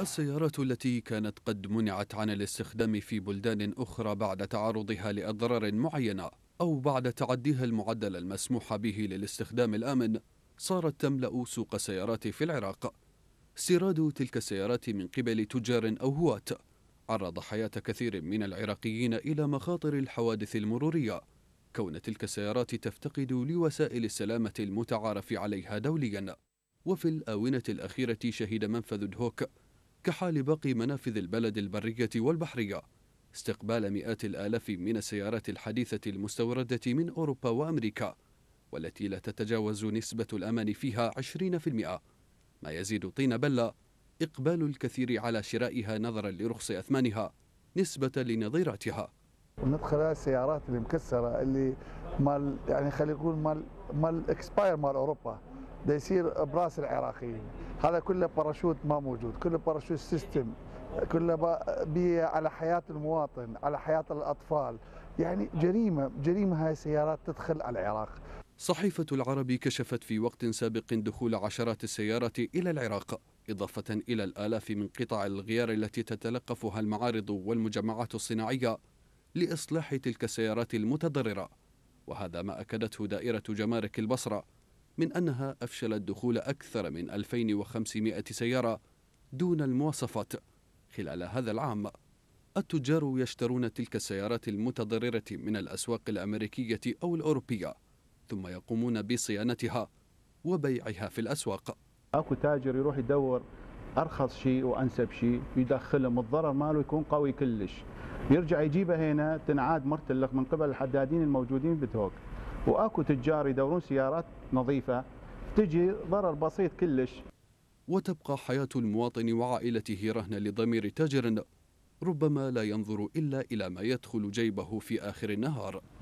السيارات التي كانت قد منعت عن الاستخدام في بلدان أخرى بعد تعرضها لأضرار معينة أو بعد تعديها المعدل المسموح به للاستخدام الآمن صارت تملأ سوق السيارات في العراق استيراد تلك السيارات من قبل تجار أو هواة عرض حياة كثير من العراقيين إلى مخاطر الحوادث المرورية كون تلك السيارات تفتقد لوسائل السلامة المتعارف عليها دوليا وفي الآونة الأخيرة شهد منفذ دهوك كحال باقي منافذ البلد البرية والبحرية استقبال مئات الآلاف من السيارات الحديثة المستوردة من أوروبا وأمريكا والتي لا تتجاوز نسبة الأمان فيها 20% ما يزيد طين بلة إقبال الكثير على شرائها نظرا لرخص أثمانها نسبة لنظيراتها وندخل السيارات المكسره اللي مال يعني خلينا نقول مال مال اكسباير مال أوروبا ده يصير براس العراقيين هذا كله باراشوت ما موجود كله باراشوت سيستم كله بي على حياة المواطن على حياة الأطفال يعني جريمة جريمة هاي السيارات تدخل على العراق صحيفة العربي كشفت في وقت سابق دخول عشرات السيارات إلى العراق إضافة إلى الآلاف من قطع الغيار التي تتلقفها المعارض والمجمعات الصناعية لإصلاح تلك السيارات المتضررة وهذا ما أكدته دائرة جمارك البصرة من أنها أفشلت دخول أكثر من 2500 سيارة دون المواصفات خلال هذا العام التجار يشترون تلك السيارات المتضررة من الأسواق الأمريكية أو الأوروبية ثم يقومون بصيانتها وبيعها في الأسواق أكو تاجر يروح يدور أرخص شيء وأنسب شيء يدخلهم الضرر ماله يكون قوي كلش يرجع يجيبها هنا تنعاد مرتلق من قبل الحدادين الموجودين بتوك واكو تجار يدورون سيارات نظيفه تجي ضرر بسيط كلش وتبقى حياه المواطن وعائلته رهنا لضمير تاجر ربما لا ينظر الا الى ما يدخل جيبه في اخر النهار